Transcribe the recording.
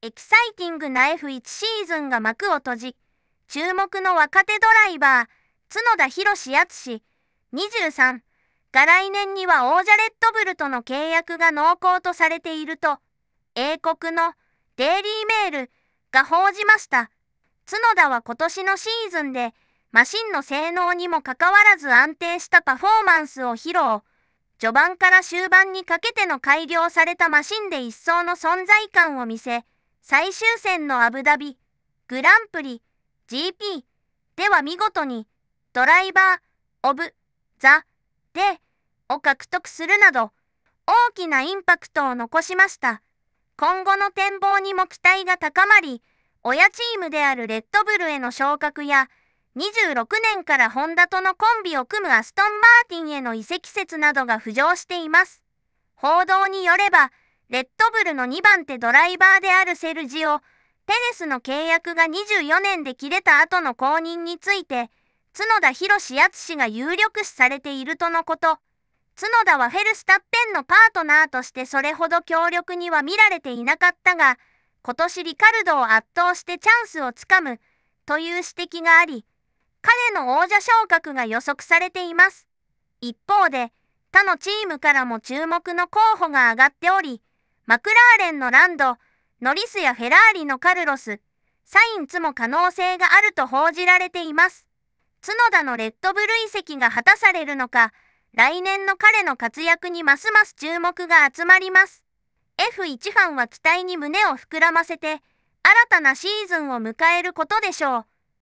エキサイティングな F1 シーズンが幕を閉じ、注目の若手ドライバー、角田博史敦23が来年には王者レッドブルとの契約が濃厚とされていると、英国のデイリーメールが報じました。角田は今年のシーズンで、マシンの性能にもかかわらず安定したパフォーマンスを披露。序盤から終盤にかけての改良されたマシンで一層の存在感を見せ、最終戦のアブダビグランプリ GP では見事にドライバー・オブ・ザ・デを獲得するなど大きなインパクトを残しました今後の展望にも期待が高まり親チームであるレッドブルへの昇格や26年からホンダとのコンビを組むアストン・マーティンへの移籍説などが浮上しています報道によればレッドブルの2番手ドライバーであるセルジオ・ペレスの契約が24年で切れた後の後任について、角田博史氏が有力視されているとのこと。角田はフェルスタッペンのパートナーとしてそれほど強力には見られていなかったが、今年リカルドを圧倒してチャンスをつかむ、という指摘があり、彼の王者昇格が予測されています。一方で、他のチームからも注目の候補が上がっており、マクラーレンのランド、ノリスやフェラーリのカルロス、サインツも可能性があると報じられています。角田のレッドブル遺跡が果たされるのか、来年の彼の活躍にますます注目が集まります。F1 班は期待に胸を膨らませて、新たなシーズンを迎えることでしょう。